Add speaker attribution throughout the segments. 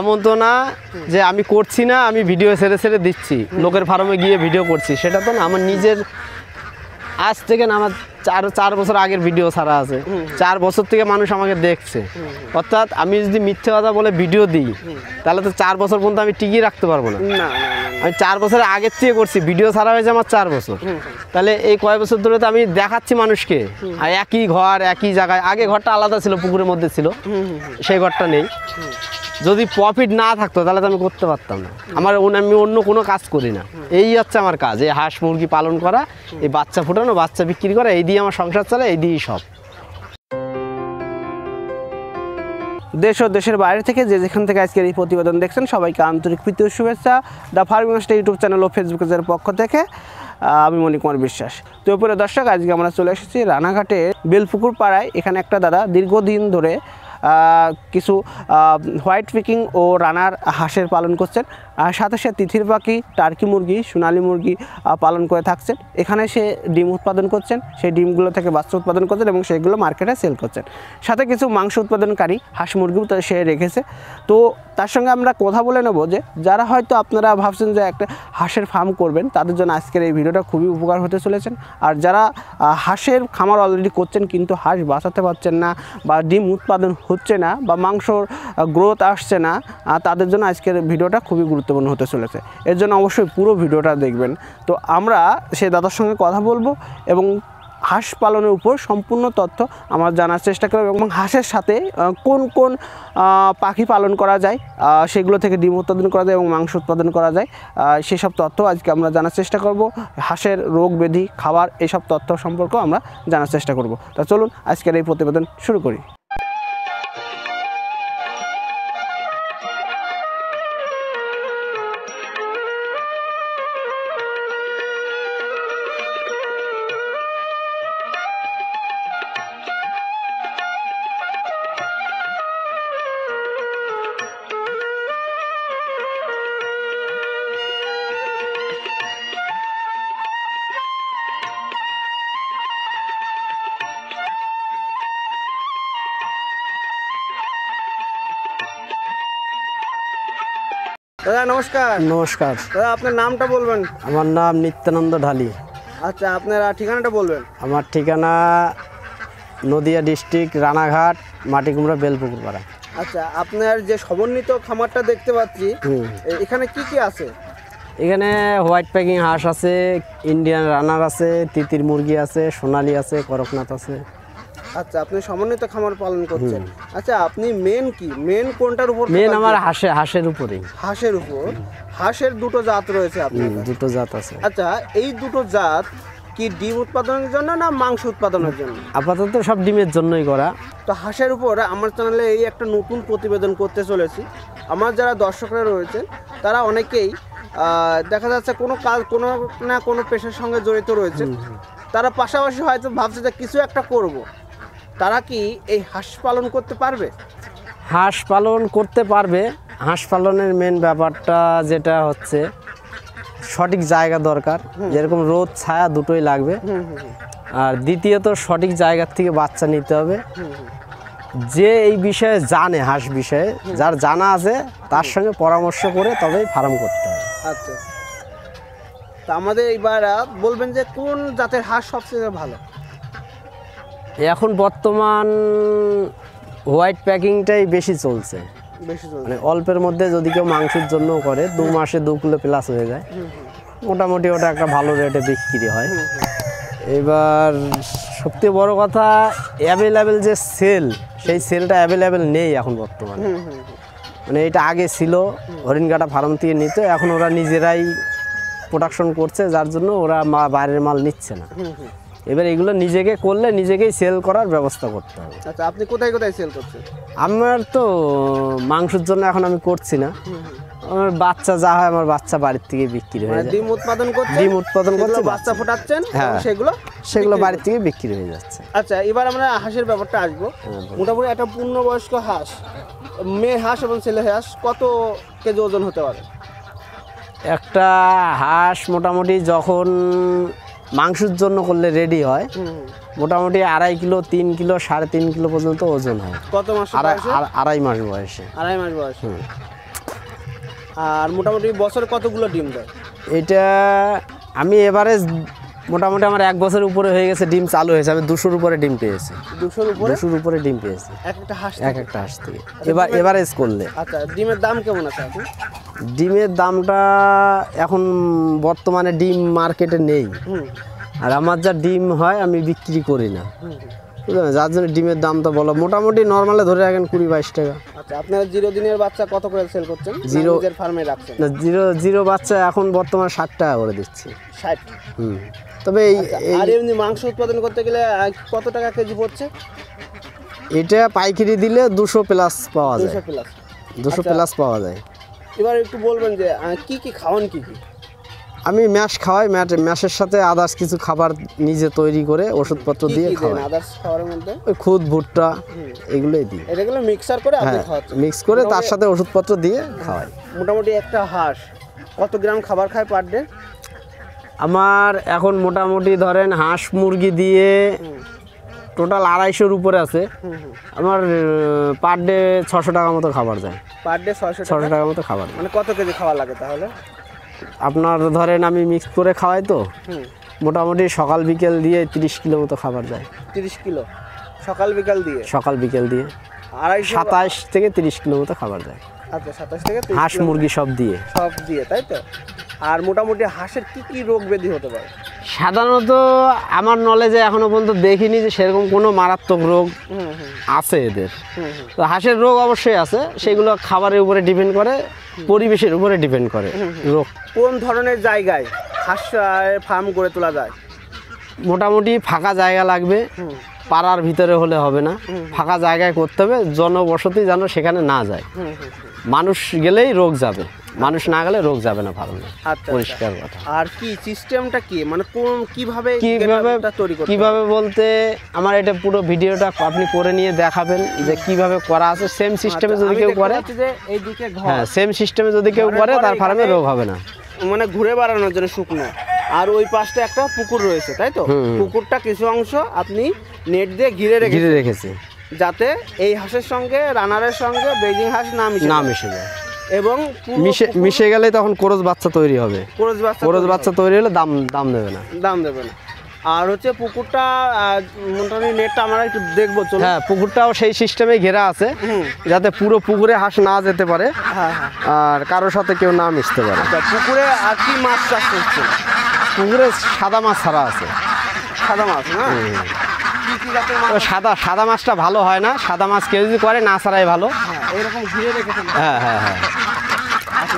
Speaker 1: এমন তো না যে আমি করছি না আমি ভিডিও ছেড়ে ছেড়ে দিচ্ছি লোকের ফার্মে গিয়ে ভিডিও করছি সেটা তো না আমার নিজের আজ থেকে না আমার চার চার বছর আগের ভিডিও ছাড়া আছে চার বছর থেকে মানুষ আমাকে দেখছে অর্থাৎ আমি যদি মিথ্যে কথা বলে ভিডিও দিই তাহলে তো চার বছর পর্যন্ত আমি টিকিয়ে রাখতে পারবো না আমি চার বছর আগের থেকে করছি ভিডিও ছাড়া হয়েছে আমার চার বছর তাহলে এই কয় বছর ধরে তো আমি দেখাচ্ছি মানুষকে আর একই ঘর একই জায়গায় আগে ঘরটা আলাদা ছিল পুকুরের মধ্যে ছিল সেই ঘরটা নেই যদি প্রফিট না থাকতো তাহলে তো আমি করতে পারতাম না আমার আমি অন্য কোনো কাজ করি না এই হচ্ছে আমার কাজ এই হাঁস মুরগি পালন করা এই বাচ্চা ফুটানো বাচ্চা বিক্রি করা এই দিয়ে আমার সংসার চলে এই দিয়েই সব দেশ ও দেশের বাইরে থেকে যে যেখান থেকে আজকের এই প্রতিবেদন
Speaker 2: দেখছেন সবাইকে আন্তরিক প্রীতি ও শুভেচ্ছা দ্য ফার্মিং ইউটিউব চ্যানেল ও ফেসবুকের পক্ষ থেকে আমি মণিকুমার কুমার বিশ্বাস তো উপরে দর্শক আজকে আমরা চলে এসেছি রানাঘাটে বেলপুকুর পাড়ায় এখানে একটা দাদা দীর্ঘদিন ধরে কিছু হোয়াইট পিকিং ও রানার হাঁসের পালন করছেন সাথে সে তিথির পাখি টার্কি মুরগি সোনালি মুরগি পালন করে থাকছেন এখানে সে ডিম উৎপাদন করছেন সেই ডিমগুলো থেকে বাচ্চা উৎপাদন করছেন এবং সেগুলো মার্কেটে সেল করছেন সাথে কিছু মাংস উৎপাদনকারী হাঁস মুরগিও সে রেখেছে তো তার সঙ্গে আমরা কথা বলে নেবো যে যারা হয়তো আপনারা ভাবছেন যে একটা হাঁসের ফার্ম করবেন তাদের জন্য আজকের এই ভিডিওটা খুবই উপকার হতে চলেছেন আর যারা হাঁসের খামার অলরেডি করছেন কিন্তু হাঁস বাঁচাতে পারছেন না বা ডিম উৎপাদন হচ্ছে না বা মাংসর গ্রোথ আসছে না তাদের জন্য আজকের ভিডিওটা খুবই গুরুত্ব গুরুত্বপূর্ণ হতে চলেছে এর জন্য অবশ্যই পুরো ভিডিওটা দেখবেন তো আমরা সেই দাদার সঙ্গে কথা বলবো এবং হাঁস পালনের উপর সম্পূর্ণ তথ্য আমার জানার চেষ্টা করবো এবং হাঁসের সাথে কোন কোন পাখি পালন করা যায় সেগুলো থেকে ডিম উৎপাদন করা যায় এবং মাংস উৎপাদন করা যায় সেসব তথ্য আজকে আমরা জানার চেষ্টা করব হাঁসের রোগ ব্যাধি খাবার এসব তথ্য সম্পর্কেও আমরা জানার চেষ্টা করব তা চলুন আজকের এই প্রতিবেদন শুরু করি
Speaker 1: দাদা নমস্কার নমস্কার দাদা আপনার নামটা বলবেন আমার নাম নিত্যানন্দ ঢালি
Speaker 2: আচ্ছা আপনারা ঠিকানাটা বলবেন
Speaker 1: আমার ঠিকানা নদিয়া ডিস্ট্রিক্ট রানাঘাট মাটিকুমড়া বেলপুকুর পাড়া
Speaker 2: আচ্ছা আপনার যে সমন্বিত খামারটা দেখতে পাচ্ছি এখানে কি কি আছে
Speaker 1: এখানে হোয়াইট প্যাকিং হাঁস আছে ইন্ডিয়ান রানার আছে তিতির মুরগি আছে সোনালি আছে করকনাথ আছে
Speaker 2: আচ্ছা আপনি সমন্বিত খামার পালন করছেন আচ্ছা আপনি মেন কি মেন কোনটার উপর মেন আমার
Speaker 1: হাঁসে হাঁসের উপরেই
Speaker 2: হাঁসের উপর হাঁসের দুটো
Speaker 1: জাত রয়েছে আপনার দুটো জাত আছে
Speaker 2: আচ্ছা এই দুটো জাত কি ডিম উৎপাদনের জন্য না মাংস উৎপাদনের জন্য
Speaker 1: আপাতত সব ডিমের জন্যই করা
Speaker 2: তো হাঁসের উপর আমার চ্যানেলে এই একটা নতুন প্রতিবেদন করতে চলেছি আমার যারা দর্শকরা রয়েছেন তারা অনেকেই দেখা যাচ্ছে কোনো কাজ কোনো না কোনো পেশার সঙ্গে জড়িত রয়েছে তারা পাশাপাশি হয়তো ভাবছে যে কিছু একটা করবো তারা কি এই হাঁস পালন করতে পারবে
Speaker 1: হাঁস পালন করতে পারবে হাঁস পালনের মেন ব্যাপারটা যেটা হচ্ছে সঠিক জায়গা দরকার যেরকম রোদ ছায়া দুটোই লাগবে আর দ্বিতীয়ত সঠিক জায়গার থেকে বাচ্চা নিতে হবে যে এই বিষয়ে জানে হাঁস বিষয়ে যার জানা আছে তার সঙ্গে পরামর্শ করে তবেই ফার্ম করতে হবে
Speaker 2: আচ্ছা তা আমাদের এইবার বলবেন যে কোন জাতের হাঁস সবচেয়ে ভালো
Speaker 1: এখন বর্তমান হোয়াইট প্যাকিংটাই বেশি চলছে মানে অল্পের মধ্যে যদি কেউ মাংসের জন্য করে দু মাসে দু কিলো প্লাস হয়ে যায় মোটামুটি ওটা একটা ভালো রেটে বিক্রি হয় এবার সবচেয়ে বড় কথা অ্যাভেলেবেল যে সেল সেই সেলটা অ্যাভেলেবেল নেই এখন বর্তমানে মানে এটা আগে ছিল হরিণঘাটা ফার্ম থেকে নিত এখন ওরা নিজেরাই প্রোডাকশন করছে যার জন্য ওরা বাইরের মাল নিচ্ছে না এবার এগুলো নিজেকে করলে নিজেকেই সেল করার ব্যবস্থা করতে হবে
Speaker 2: আচ্ছা আপনি কোথায় কোথায় সেল করছেন
Speaker 1: আমার তো মাংসের জন্য এখন আমি করছি না আমার বাচ্চা যা হয় আমার বাচ্চা বাড়ির থেকে বিক্রি হয়ে মানে যায় ডিম উৎপাদন করছে ডিম উৎপাদন করছে বাচ্চা
Speaker 2: ফোটাচ্ছেন হ্যাঁ। সেগুলো সেগুলো
Speaker 1: বাড়ির থেকে বিক্রি হয়ে যাচ্ছে
Speaker 2: আচ্ছা এবার আমরা হাঁসের ব্যাপারটা আসব হ্যাঁ, মোটামুটি একটা পূর্ণবয়স্ক হাঁস মেয়ে হাঁস এবং ছেলে হাঁস কত কেজি ওজন হতে পারে
Speaker 1: একটা হাঁস মোটামুটি যখন মাংসের জন্য করলে রেডি হয় মোটামুটি আড়াই কিলো তিন কিলো সাড়ে তিন কিলো পর্যন্ত ওজন হয় কত মাস আড়াই মাস বয়সে
Speaker 2: আড়াই মাস বয়স আর মোটামুটি বছরে কতগুলো ডিম দেয়
Speaker 1: এটা আমি এভারেজ মোটামুটি আমার এক বছর উপরে হয়ে গেছে ডিম চালু হয়েছে আমি দুশোর উপরে ডিম পেয়েছি
Speaker 2: দুশোর উপরে দুশোর
Speaker 1: উপরে ডিম পেয়েছি এক একটা হাঁস থেকে আচ্ছা, এবার এভারেজ করলে
Speaker 2: আচ্ছা ডিমের দাম কেমন আছে
Speaker 1: ডিমের দামটা এখন বর্তমানে ডিম মার্কেটে নেই আর আমার যা ডিম হয় আমি বিক্রি করি না যার জন্য ডিমের দামটা বলো মোটামুটি নর্মালে ধরে রাখেন কুড়ি বাইশ টাকা
Speaker 2: আচ্ছা আপনারা জিরো দিনের বাচ্চা কত করে সেল করছেন জিরো ফার্মে রাখছেন না
Speaker 1: জিরো জিরো বাচ্চা এখন বর্তমানে ষাট টাকা করে দিচ্ছে ষাট হুম তবে আচ্ছা, এই আর
Speaker 2: এমনি মাংস উৎপাদন করতে গেলে কত টাকা কেজি পড়ছে
Speaker 1: এটা পাইকারি দিলে দুশো প্লাস পাওয়া যায় দুশো প্লাস আচ্ছা। পাওয়া যায়
Speaker 2: এবার একটু বলবেন যে কি কি খাওয়ান কি কি
Speaker 1: আমি ম্যাশ খাওয়াই ম্যাশের সাথে আদার্স কিছু খাবার নিজে তৈরি করে ওষুধপত্র দিয়ে খাওয়াই
Speaker 2: আদার্স খাওয়ার মধ্যে
Speaker 1: ওই খুদ ভুট্টা এগুলোই দিই
Speaker 2: এটাগুলো মিক্সার করে আপনি হ্যাঁ, খাওয়াচ্ছেন মিক্স করে তার সাথে
Speaker 1: ওষুধপত্র দিয়ে খাওয়াই
Speaker 2: মোটামুটি একটা হাঁস কত গ্রাম খাবার খায় পার ডে
Speaker 1: আমার এখন মোটামুটি ধরেন হাঁস মুরগি দিয়ে টোটাল আড়াইশোর উপরে আছে আমার পার ডে ছশো টাকা মতো খাবার যায়
Speaker 2: পার ডে ছশো ছশো টাকা মতো খাবার মানে কত কেজি খাবার লাগে তাহলে
Speaker 1: আপনার ধরেন আমি মিক্স করে খাওয়াই তো মোটামুটি সকাল বিকেল দিয়ে তিরিশ কিলো মতো খাবার যায়
Speaker 2: তিরিশ কিলো সকাল বিকাল
Speaker 1: দিয়ে সকাল বিকেল দিয়ে
Speaker 2: আড়াই সাতাশ
Speaker 1: থেকে তিরিশ কিলো মতো খাবার যায়
Speaker 2: আচ্ছা সাতাশ থেকে হাঁস মুরগি সব দিয়ে সব দিয়ে তাই তো আর মোটামুটি হাঁসের কি কি রোগ ব্যাধি হতে পারে
Speaker 1: সাধারণত আমার নলেজে এখনো পর্যন্ত দেখিনি যে সেরকম কোনো মারাত্মক রোগ আছে এদের তো হাঁসের রোগ অবশ্যই আছে সেগুলো খাবারের উপরে ডিপেন্ড করে পরিবেশের উপরে ডিপেন্ড করে রোগ
Speaker 2: কোন ধরনের জায়গায় হাঁস ফার্ম করে তোলা যায়
Speaker 1: মোটামুটি ফাঁকা জায়গা লাগবে পাড়ার ভিতরে হলে হবে না ফাঁকা জায়গায় করতে হবে জনবসতি যেন সেখানে না যায় মানুষ গেলেই রোগ যাবে মানুষ না গেলে রোগ যাবে না ভালো না আচ্ছা, আচ্ছা। পরিষ্কার কথা
Speaker 2: আর কি সিস্টেমটা কি মানে কোন কিভাবে কিভাবে
Speaker 1: কিভাবে বলতে আমার এটা পুরো ভিডিওটা আপনি করে নিয়ে দেখাবেন যে কিভাবে করা আছে সেম আচ্ছা, সিস্টেমে হ্যাঁ, যদি কেউ করে হ্যাঁ সেম সিস্টেমে যদি কেউ করে তার ফার্মে রোগ হবে না
Speaker 2: মানে ঘুরে বেড়ানোর জন্য শুকনো আর ওই পাশটা একটা পুকুর রয়েছে তাই তো পুকুরটা কিছু অংশ আপনি নেট দিয়ে ঘিরে রেখে ঘিরে রেখেছে যাতে এই হাঁসের সঙ্গে রানারের সঙ্গে বেজিং হাঁস না মিশে না মিশে যায় এবং মিশে
Speaker 1: মিশে গেলে তখন কোরজ বাচ্চা তৈরি হবে
Speaker 2: কোরজ বাচ্চা কোরজ বাচ্চা
Speaker 1: তৈরি হলে দাম দাম দেবে না দাম দেবে না আর হচ্ছে পুকুরটা মোটামুটি নেটটা আমরা একটু দেখবো চলো হ্যাঁ পুকুরটাও সেই সিস্টেমে ঘেরা আছে যাতে পুরো পুকুরে হাঁস না যেতে পারে হ্যাঁ, হ্যাঁ। আর কারোর সাথে কেউ না মিশতে পারে আচ্ছা, পুকুরে আর কি মাছ চাষ করছে পুকুরে সাদা মাছ ছাড়া আছে সাদা মাছ না সাদা সাদা মাছটা ভালো হয় না সাদা মাছ কেউ যদি করে না ছাড়াই ভালো হ্যাঁ,
Speaker 2: এরকম ঘিরে রেখেছে হ্যাঁ হ্যাঁ
Speaker 1: হ্যাঁ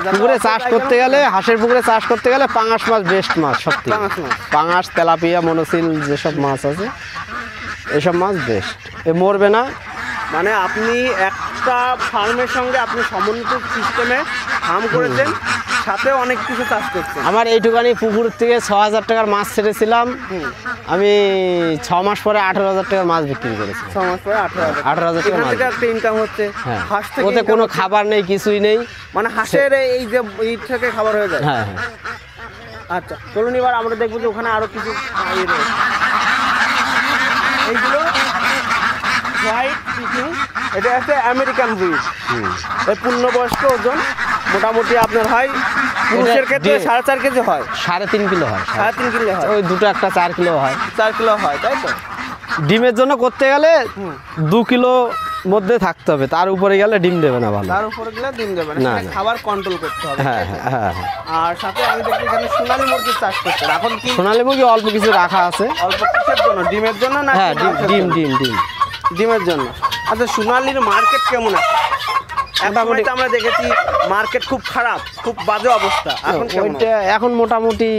Speaker 3: পুকুরে চাষ করতে গেলে
Speaker 1: হাঁসের পুকুরে চাষ করতে গেলে পাঙাশ মাছ বেস্ট মাছ সব পাঙাশ তেলাপিয়া মনোসিল যেসব মাছ আছে এসব মাছ বেস্ট এ মরবে না
Speaker 2: মানে আপনি একটা ফার্মের সঙ্গে আপনি সমন্বিত সিস্টেমে ফার্ম করেছেন সাথে অনেক কিছু চাষ করছেন
Speaker 1: আমার এইটুকানি পুকুর থেকে ছ হাজার টাকার মাছ ছেড়েছিলাম আমি ছ মাস পরে আঠারো হাজার টাকার মাছ বিক্রি করেছি ছ মাস পরে আঠারো হাজার টাকা মাছ একটা ইনকাম হচ্ছে হ্যাঁ। ওতে কোনো খাবার নেই কিছুই নেই মানে হাঁসের এই যে ঈদ থেকে খাবার হয়ে যায় হ্যাঁ,
Speaker 3: হ্যাঁ।
Speaker 1: আচ্ছা চলুন এবার আমরা দেখবো যে ওখানে
Speaker 2: আরও কিছু এইগুলো এটা হচ্ছে আমেরিকান ব্রিজ এই পূর্ণবয়স্ক ওজন মোটামুটি আপনার হয় পুরুষের ক্ষেত্রে সাড়ে
Speaker 1: চার কেজি হয় সাড়ে তিন কিলো হয় সাড়ে তিন কিলো হয় ওই দুটো একটা চার কিলো হয়
Speaker 2: চার কিলো হয় তাই তো
Speaker 1: ডিমের জন্য করতে গেলে দু কিলো মধ্যে থাকতে হবে তার উপরে গেলে ডিম দেবে না ভালো তার
Speaker 2: উপরে গেলে ডিম দেবে না খাবার কন্ট্রোল করতে হবে হ্যাঁ হ্যাঁ, হ্যাঁ হ্যাঁ আর সাথে আমি দেখি এখানে সোনালী মুরগি চাষ করতে এখন কি সোনালী
Speaker 1: মুরগি অল্প কিছু রাখা আছে অল্প কিছুর জন্য ডিমের জন্য না হ্যাঁ ডিম ডিম ডিম ডিম ডিমের
Speaker 2: জন্য আচ্ছা সোনালির মার্কেট কেমন আছে আমরা দেখেছি মার্কেট খুব খারাপ খুব বাজে অবস্থা এখন
Speaker 1: এখন মোটামুটি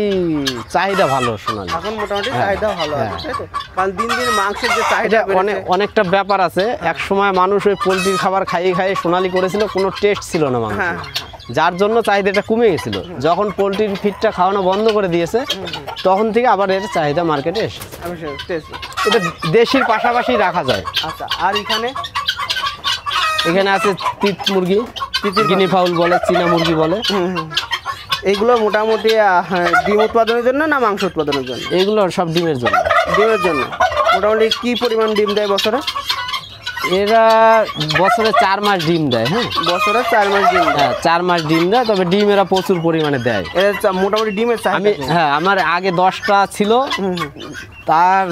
Speaker 1: চাহিদা ভালো শোনা
Speaker 2: এখন মোটামুটি হ্যাঁ, চাহিদা ভালো হ্যাঁ। আছে কারণ দিন দিন মাংসের যে চাহিদা অনেক
Speaker 1: অনেকটা ব্যাপার আছে হ্যাঁ। এক সময় মানুষ ওই পোলট্রির খাবার খাইয়ে খাইয়ে সোনালি করেছিল কোনো টেস্ট ছিল না মাংস যার জন্য চাহিদাটা কমে গেছিল যখন পোলট্রির ফিটটা খাওয়ানো বন্ধ করে দিয়েছে তখন থেকে আবার এর চাহিদা মার্কেটে এসে এটা দেশির পাশাপাশি রাখা যায়
Speaker 2: আচ্ছা আর এখানে
Speaker 1: এখানে আছে তিত মুরগি গিনি ফাউল বলে চীনা
Speaker 2: মুরগি বলে এইগুলো মোটামুটি ডিম উৎপাদনের জন্য না মাংস উৎপাদনের
Speaker 1: জন্য এগুলো সব ডিমের জন্য ডিমের জন্য মোটামুটি কি পরিমাণ ডিম দেয় বছরে এরা বছরে চার মাস ডিম দেয় হ্যাঁ বছরে চার মাস ডিম হ্যাঁ চার মাস ডিম দেয় তবে ডিম এরা প্রচুর পরিমাণে দেয় মোটামুটি ডিমের আমি হ্যাঁ আমার আগে দশটা ছিল তার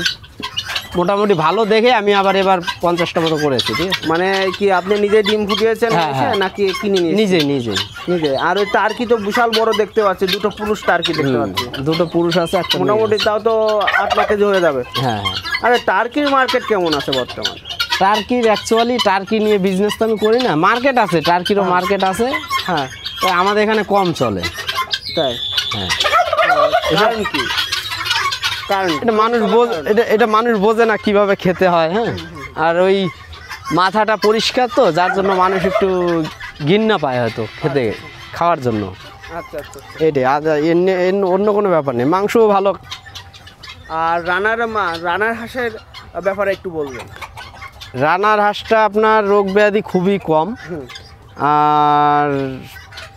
Speaker 1: মোটামুটি ভালো দেখে আমি আবার এবার পঞ্চাশটা মতো করেছি ঠিক আছে মানে কি আপনি নিজে ডিম ফুটিয়েছেন হ্যাঁ, হ্যাঁ। নাকি কিনে নিয়ে নিজে নিজে
Speaker 2: নিজে আর ওই টার্কি তো বিশাল বড় দেখতে পাচ্ছি দুটো পুরুষ টার্কি দেখতে পাচ্ছি
Speaker 1: দুটো পুরুষ আছে মোটামুটি
Speaker 2: তাও তো আট লাখ কেজি হয়ে যাবে হ্যাঁ, হ্যাঁ। আরে টার্কির মার্কেট কেমন আছে বর্তমানে
Speaker 1: টার্কির অ্যাকচুয়ালি টার্কি নিয়ে বিজনেস তো আমি করি না মার্কেট আছে টার্কিরও মার্কেট আছে হ্যাঁ তো আমাদের এখানে কম চলে তাই হ্যাঁ কি কারণ এটা মানুষ এটা এটা মানুষ বোঝে না কিভাবে খেতে হয় হ্যাঁ আর ওই মাথাটা পরিষ্কার তো যার জন্য মানুষ একটু গিন্না পায় হয়তো খেতে খাওয়ার জন্য আচ্ছা, আচ্ছা, আচ্ছা। এটাই আচ্ছা অন্য কোনো ব্যাপার নেই মাংসও ভালো
Speaker 2: আর রানার মা রানার হাঁসের ব্যাপারে একটু বলবেন
Speaker 1: রানার হাঁসটা আপনার রোগ ব্যাধি খুবই কম আর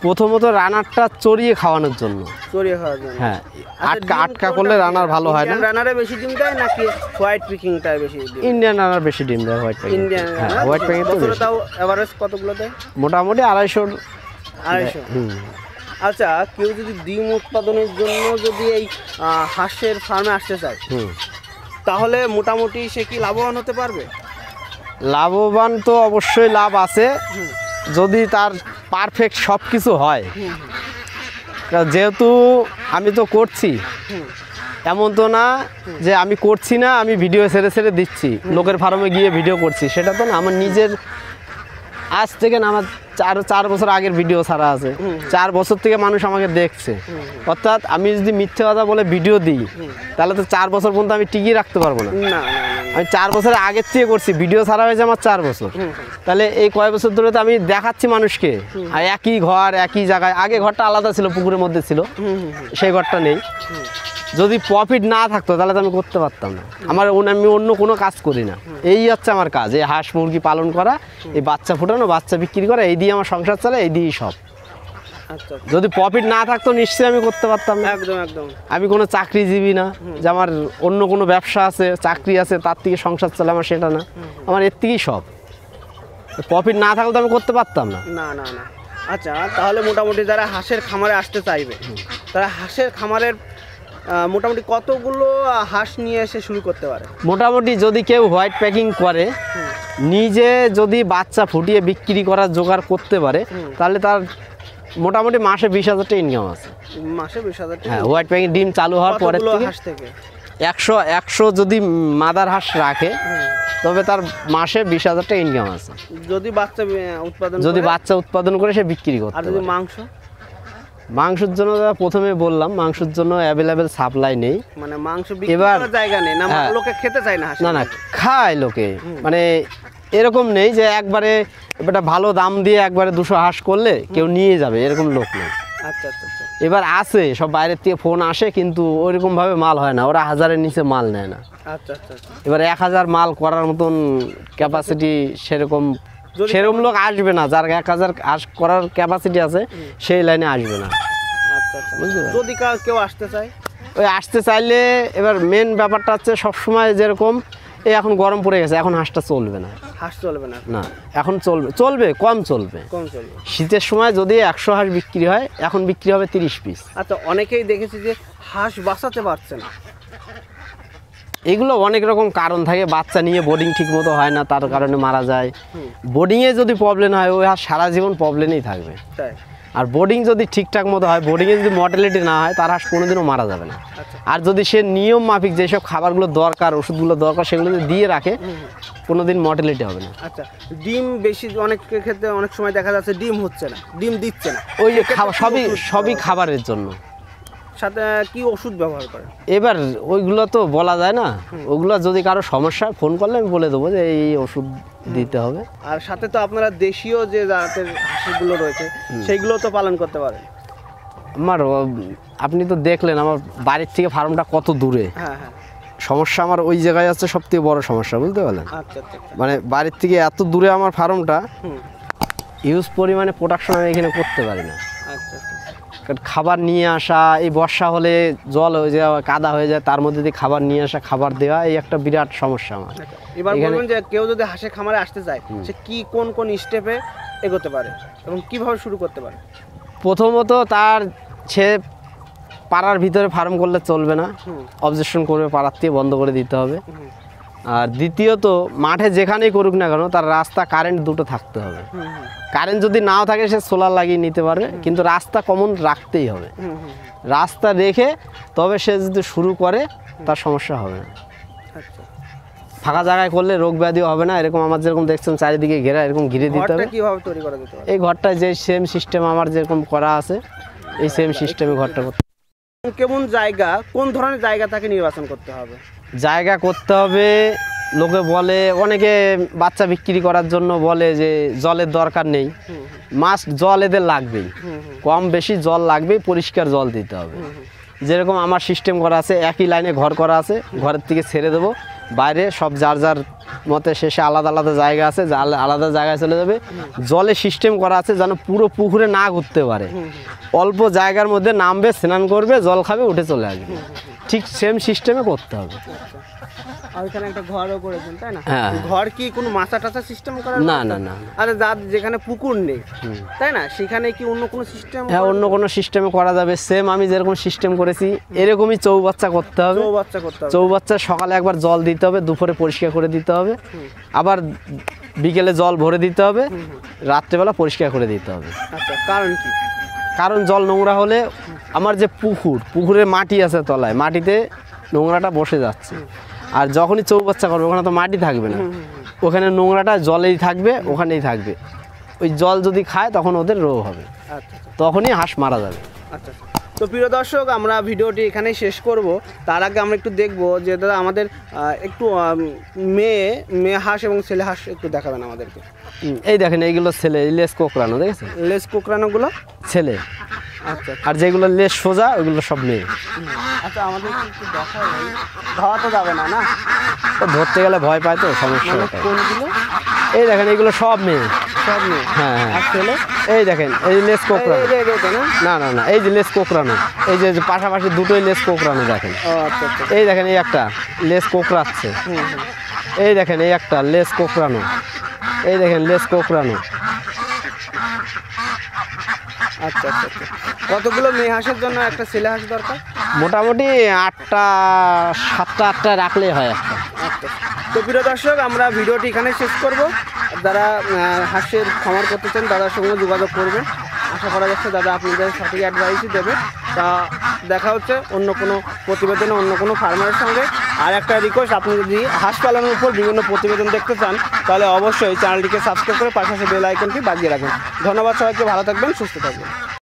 Speaker 1: প্রথমত রানারটা চড়িয়ে খাওয়ানোর জন্য চড়িয়ে
Speaker 2: খাওয়ার জন্য হ্যাঁ আচ্ছা,
Speaker 1: আটকা আটকা করলে রানার ভালো হয় না
Speaker 2: রানারে বেশি ডিম দেয় নাকি হোয়াইট পিকিংটা বেশি ডিম ইন্ডিয়ান
Speaker 1: রানার বেশি ডিম দেয় white Peking Indian white Peking তো তাও
Speaker 2: এভারেজ কতগুলো দেয়
Speaker 1: মোটামুটি আড়াইশো
Speaker 2: আড়াইশো আচ্ছা কেউ যদি ডিম উৎপাদনের জন্য যদি এই হাঁসের ফার্মে আসতে চায় তাহলে মোটামুটি সে কি লাভবান হতে পারবে
Speaker 1: লাভবান তো অবশ্যই লাভ আছে যদি তার পারফেক্ট সব কিছু হয় যেহেতু আমি তো করছি এমন তো না যে আমি করছি না আমি ভিডিও ছেড়ে ছেড়ে দিচ্ছি লোকের ফার্মে গিয়ে ভিডিও করছি সেটা তো না আমার নিজের আজ থেকে না আমার চার চার বছর আগের ভিডিও ছাড়া আছে চার বছর থেকে মানুষ আমাকে দেখছে অর্থাৎ আমি যদি মিথ্যে কথা বলে ভিডিও দিই তাহলে তো চার বছর পর্যন্ত আমি টিকিয়ে রাখতে পারবো না আমি চার বছরের আগের থেকে করছি ভিডিও ছাড়া হয়েছে আমার চার বছর তাহলে এই কয় বছর ধরে তো আমি দেখাচ্ছি মানুষকে আর একই ঘর একই জায়গায় আগে ঘরটা আলাদা ছিল পুকুরের মধ্যে ছিল সেই ঘরটা নেই যদি প্রফিট না থাকতো তাহলে তো আমি করতে পারতাম না আমার আমি অন্য কোনো কাজ করি না এই হচ্ছে আমার কাজ এই হাঁস মুরগি পালন করা এই বাচ্চা ফুটানো বাচ্চা বিক্রি করা এই দিয়ে আমার সংসার চালা এই দিয়েই সব আচ্ছা, আচ্ছা। যদি প্রফিট না থাকতো নিশ্চয়ই আমি করতে পারতাম না একদম একদম আমি কোনো চাকরিজীবী না যে আমার অন্য কোনো ব্যবসা আছে চাকরি আছে তার থেকে সংসার চলে আমার সেটা না আমার এর থেকেই সব প্রফিট না থাকলে তো আমি করতে পারতাম না
Speaker 2: না না না আচ্ছা তাহলে মোটামুটি যারা হাঁসের খামারে আসতে চাইবে তারা হাঁসের খামারের মোটামুটি কতগুলো হাঁস নিয়ে এসে শুরু করতে পারে
Speaker 1: মোটামুটি যদি কেউ হোয়াইট প্যাকিং করে নিজে যদি বাচ্চা ফুটিয়ে বিক্রি করার জোগাড় করতে পারে তাহলে তার মোটামুটি মাসে বিশ হাজার টাকা ইনকাম আছে
Speaker 2: মাসে বিশ হাজার হ্যাঁ হোয়াইট প্যাকিং ডিম চালু হওয়ার পরে থেকে
Speaker 1: একশো একশো যদি মাদার হাঁস রাখে তবে তার মাসে বিশ হাজার টাকা ইনকাম আছে
Speaker 2: যদি বাচ্চা উৎপাদন যদি বাচ্চা
Speaker 1: উৎপাদন করে সে বিক্রি করে আর যদি মাংস মাংসের জন্য প্রথমে বললাম মাংসের জন্য অ্যাভেলেবেল সাপ্লাই নেই
Speaker 2: মানে মাংস এবার জায়গা নেই না হ্যাঁ। লোকে খেতে চায় না না না
Speaker 1: খায় লোকে মানে এরকম নেই যে একবারে একটা ভালো দাম দিয়ে একবারে দুশো হাঁস করলে কেউ নিয়ে যাবে এরকম লোক নেই আচ্ছা, আচ্ছা, আচ্ছা। এবার আসে সব বাইরের থেকে ফোন আসে কিন্তু ভাবে মাল হয় না ওরা হাজারের নিচে মাল নেয় না এবার এক হাজার মাল করার মতন ক্যাপাসিটি সেরকম সেরকম লোক আসবে না যার এক হাজার আস করার ক্যাপাসিটি আছে সেই লাইনে আসবে না আচ্ছা, আচ্ছা।
Speaker 2: যদি কেউ আসতে চায়
Speaker 1: ওই আসতে চাইলে এবার মেন ব্যাপারটা হচ্ছে সবসময় যেরকম এই এখন গরম পড়ে গেছে এখন হাঁসটা চলবে না হাঁস চলবে না না এখন চলবে চলবে কম চলবে কম চলবে শীতের সময় যদি একশো হাঁস বিক্রি হয় এখন বিক্রি হবে তিরিশ পিস
Speaker 2: আচ্ছা অনেকেই দেখেছি যে হাঁস বাঁচাতে পারছে না
Speaker 1: এগুলো অনেক রকম কারণ থাকে বাচ্চা নিয়ে বোর্ডিং ঠিকমতো হয় না তার কারণে মারা যায় বোর্ডিংয়ে যদি প্রবলেম হয় ওই আর সারা জীবন প্রবলেমই থাকবে আর বোর্ডিং যদি ঠিকঠাক মতো হয় বোর্ডিংয়ে যদি মর্টালিটি না হয় তার হাঁস কোনোদিনও মারা যাবে না আচ্ছা। আর যদি সে নিয়ম মাফিক যেসব খাবারগুলো দরকার ওষুধগুলো দরকার সেগুলো যদি দিয়ে রাখে কোনোদিন মর্টালিটি হবে না
Speaker 2: আচ্ছা ডিম বেশি অনেক ক্ষেত্রে অনেক সময় দেখা যাচ্ছে ডিম হচ্ছে না ডিম দিচ্ছে না ওই যে খাবার সবই সবই
Speaker 1: খাবারের জন্য
Speaker 2: সাথে কি ওষুধ ব্যবহার করেন
Speaker 1: এবার ওইগুলো তো বলা যায় না ওগুলো যদি কারো সমস্যা ফোন করলে আমি বলে দেবো যে এই ওষুধ দিতে হবে
Speaker 2: আর সাথে তো আপনারা দেশীয় যে জাতের হাঁসগুলো রয়েছে সেইগুলো তো পালন করতে পারেন
Speaker 1: আমার আপনি তো দেখলেন আমার বাড়ির থেকে ফার্মটা কত দূরে হ্যাঁ, হ্যাঁ। সমস্যা আমার ওই জায়গায় আছে সব থেকে বড় সমস্যা বুঝতে পারলেন আচ্ছা, আচ্ছা, আচ্ছা। মানে বাড়ির থেকে এত দূরে আমার ফার্মটা ইউজ পরিমাণে প্রোডাকশন আমি এখানে করতে পারি না খাবার নিয়ে আসা এই বর্ষা হলে জল হয়ে যায় কাদা হয়ে যায় তার মধ্যে দিয়ে খাবার নিয়ে আসা খাবার দেওয়া এই একটা বিরাট সমস্যা আমার এবার বলবেন যে
Speaker 2: কেউ যদি হাঁসের খামারে আসতে চায় সে কি কোন কোন স্টেপে এগোতে পারে এবং কিভাবে শুরু করতে পারে
Speaker 1: প্রথমত তার সে পাড়ার ভিতরে ফার্ম করলে চলবে না অবজেকশন করবে পাড়ার থেকে বন্ধ করে দিতে হবে আর দ্বিতীয়ত মাঠে যেখানেই করুক না কেন তার রাস্তা কারেন্ট দুটো থাকতে হবে কারেন্ট যদি নাও থাকে সে সোলার লাগিয়ে নিতে পারবে কিন্তু রাস্তা কমন রাখতেই হবে রাস্তা রেখে তবে সে যদি শুরু করে তার সমস্যা হবে না ফাঁকা জায়গায় করলে রোগ ব্যাধিও হবে না এরকম আমার যেরকম দেখছেন চারিদিকে ঘেরা এরকম ঘিরে দিতে হবে এই ঘরটা যে সেম সিস্টেম আমার যেরকম করা আছে এই সেম সিস্টেমে ঘরটা করতে
Speaker 2: কেমন জায়গা কোন ধরনের জায়গা তাকে নির্বাচন করতে হবে
Speaker 1: জায়গা করতে হবে লোকে বলে অনেকে বাচ্চা বিক্রি করার জন্য বলে যে জলের দরকার নেই মাছ জল এদের লাগবেই কম বেশি জল লাগবেই পরিষ্কার জল দিতে হবে যেরকম আমার সিস্টেম করা আছে একই লাইনে ঘর করা আছে ঘরের থেকে ছেড়ে দেবো বাইরে সব যার যার মতে শেষে আলাদা আলাদা জায়গা আছে আলাদা জায়গায় চলে যাবে জলে সিস্টেম করা আছে যেন পুরো পুকুরে না ঘুরতে পারে অল্প জায়গার মধ্যে নামবে স্নান করবে জল খাবে উঠে চলে আসবে ঠিক সেম
Speaker 3: সিস্টেমে করতে হবে
Speaker 2: একটা ঘরও তাই না হ্যাঁ। ঘর কি কোনো সিস্টেম না না না আরে যার যেখানে পুকুর নেই তাই না সেখানে কি অন্য কোনো সিস্টেম
Speaker 1: হ্যাঁ অন্য কোনো সিস্টেমে করা যাবে সেম আমি যেরকম সিস্টেম করেছি এরকমই চৌবাচ্চা করতে হবে চৌবাচ্চা করতে চৌবাচ্চা সকালে একবার জল দিতে হবে দুপুরে পরিষ্কার করে দিতে হবে আবার বিকেলে জল ভরে দিতে হবে রাত্রেবেলা পরিষ্কার করে দিতে হবে আচ্ছা কারণ কি কারণ জল নোংরা হলে আমার যে পুকুর পুকুরের মাটি আছে তলায় মাটিতে নোংরাটা বসে যাচ্ছে আর যখনই চৌবাচ্চা করবে ওখানে তো মাটি থাকবে না ওখানে নোংরাটা জলেই থাকবে ওখানেই থাকবে ওই জল যদি খায় তখন ওদের রোগ হবে আচ্ছা, আচ্ছা। তখনই হাঁস মারা যাবে
Speaker 2: আচ্ছা, আচ্ছা। তো প্রিয় দর্শক আমরা ভিডিওটি এখানেই শেষ করব তার আগে আমরা একটু দেখব যে দাদা আমাদের একটু মেয়ে মেয়ে হাঁস এবং ছেলে হাঁস একটু দেখাবেন আমাদেরকে
Speaker 1: এই দেখেন এইগুলো ছেলে লেস কোকরানো দেখেছেন
Speaker 2: লেস কোকরানোগুলো ছেলে আচ্ছা, আচ্ছা
Speaker 1: আর যেগুলো লেস সোজা ওইগুলো সব মেয়ে
Speaker 2: আচ্ছা আমাদের একটু দেখা ধরা তো যাবে না না
Speaker 1: ধরতে গেলে ভয় পায় তো সমস্যা মানে এই দেখেন এইগুলো সব মেয়ে হ্যাঁ, হ্যাঁ। এই দেখেন এই লেস না না না এই যে লেস কোকড়ানো এই যে পাশাপাশি দুটোই লেস দেখেন আচ্ছা, আচ্ছা। এই দেখেন এই একটা লেস কোকড়াচ্ছে এই দেখেন এই একটা লেস কোকড়ানো এই দেখেন লেস কোকড়ানো
Speaker 3: আচ্ছা আচ্ছা,
Speaker 2: আচ্ছা। কতগুলো জন্য একটা দরকার
Speaker 1: মোটামুটি আটটা সাতটা আটটা রাখলে হয় একটা
Speaker 2: তো প্রিয় দর্শক আমরা ভিডিওটি এখানে শেষ করবো যারা হাঁসের খামার করতে চান দাদার সঙ্গে যোগাযোগ করবেন আশা করা যাচ্ছে দাদা আপনাদের সঠিক অ্যাডভাইসই দেবে তা দেখা হচ্ছে অন্য কোনো প্রতিবেদনে অন্য কোনো ফার্মারের সঙ্গে আর একটা রিকোয়েস্ট আপনি যদি হাঁস পালনের উপর বিভিন্ন প্রতিবেদন দেখতে চান তাহলে অবশ্যই চ্যানেলটিকে সাবস্ক্রাইব করে পাশাপাশি বেল আইকনটি বাজিয়ে রাখবেন ধন্যবাদ সবাইকে ভালো থাকবেন সুস্থ থাকবেন